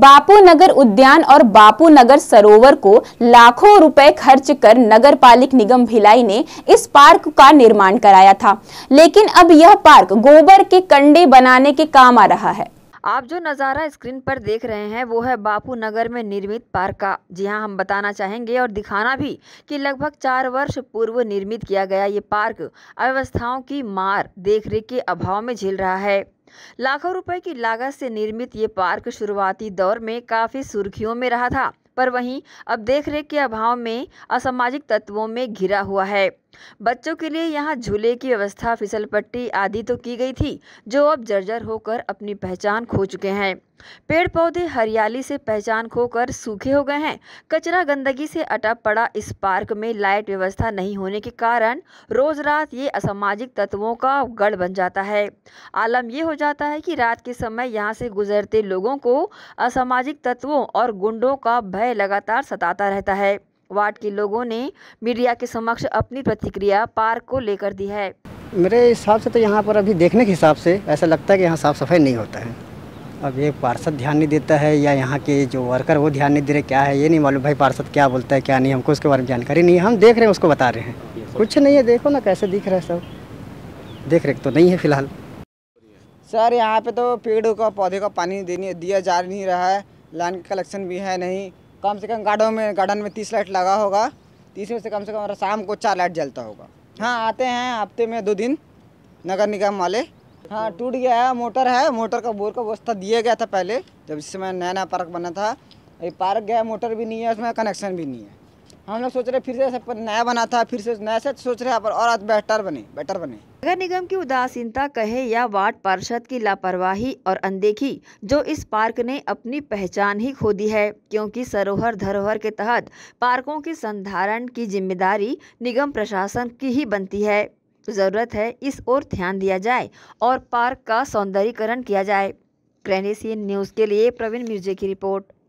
बापू नगर उद्यान और बापू नगर सरोवर को लाखों रुपए खर्च कर नगर पालिक निगम भिलाई ने इस पार्क का निर्माण कराया था लेकिन अब यह पार्क गोबर के कंडे बनाने के काम आ रहा है आप जो नज़ारा स्क्रीन पर देख रहे हैं वो है बापू नगर में निर्मित पार्क का जी हाँ हम बताना चाहेंगे और दिखाना भी कि लगभग चार वर्ष पूर्व निर्मित किया गया ये पार्क अव्यवस्थाओं की मार देखरेख के अभाव में झेल रहा है लाखों रुपए की लागत से निर्मित ये पार्क शुरुआती दौर में काफ़ी सुर्खियों में रहा था पर वहीं अब देखरेख के अभाव में असामाजिक तत्वों में घिरा हुआ है बच्चों के लिए यहाँ झूले की व्यवस्था फिसल पट्टी आदि तो की गई थी जो अब जर्जर होकर अपनी पहचान खो चुके हैं पेड़ पौधे हरियाली से पहचान खोकर सूखे हो गए हैं कचरा गंदगी से अटा पड़ा इस पार्क में लाइट व्यवस्था नहीं होने के कारण रोज रात ये असामाजिक तत्वों का गढ़ बन जाता है आलम ये हो जाता है कि रात के समय यहाँ से गुजरते लोगों को असामाजिक तत्वों और गुंडों का भय लगातार सताता रहता है वार्ड के लोगों ने मीडिया के समक्ष अपनी प्रतिक्रिया पार्क को लेकर दी है मेरे हिसाब से तो यहाँ पर अभी देखने के हिसाब से ऐसा लगता है कि यहाँ साफ़ सफाई नहीं होता है अब ये पार्षद ध्यान नहीं देता है या यहाँ के जो वर्कर वो ध्यान नहीं दे रहे क्या है ये नहीं मालूम भाई पार्षद क्या बोलता है क्या नहीं हमको उसके बारे में जानकारी नहीं है हम देख रहे हैं उसको बता रहे हैं कुछ नहीं है देखो ना कैसे दिख रहा है सब देख रेख तो नहीं है फिलहाल सर यहाँ पे तो पेड़ों का पौधे का पानी देने दिया जा नहीं रहा है लाइन का कलेक्शन भी है नहीं कम से कम गार्डन में गार्डन में तीस लाइट लगा होगा तीस में से कम से कम शाम को चार लाइट जलता होगा हाँ आते हैं हफ्ते में दो दिन नगर निगम वाले हाँ टूट गया है मोटर है मोटर का बोर का व्यवस्था दिया गया था पहले जब इस समय नया नया पार्क बना था ये पार्क गया मोटर भी नहीं है उसमें कनेक्शन भी नहीं है हम लोग सोच रहे फिर से सब नया बना था फिर से नया से सोच रहे और आज बेटर बने बेटर बने नगर निगम की उदासीनता कहे या वार्ड पार्षद की लापरवाही और अनदेखी जो इस पार्क ने अपनी पहचान ही खो दी है क्योंकि सरोहर धरोहर के तहत पार्कों के संधारण की जिम्मेदारी निगम प्रशासन की ही बनती है जरूरत है इस ओर ध्यान दिया जाए और पार्क का सौंदर्यीकरण किया जाए क्रैनेशियन न्यूज़ के लिए प्रवीण मिर्जे की रिपोर्ट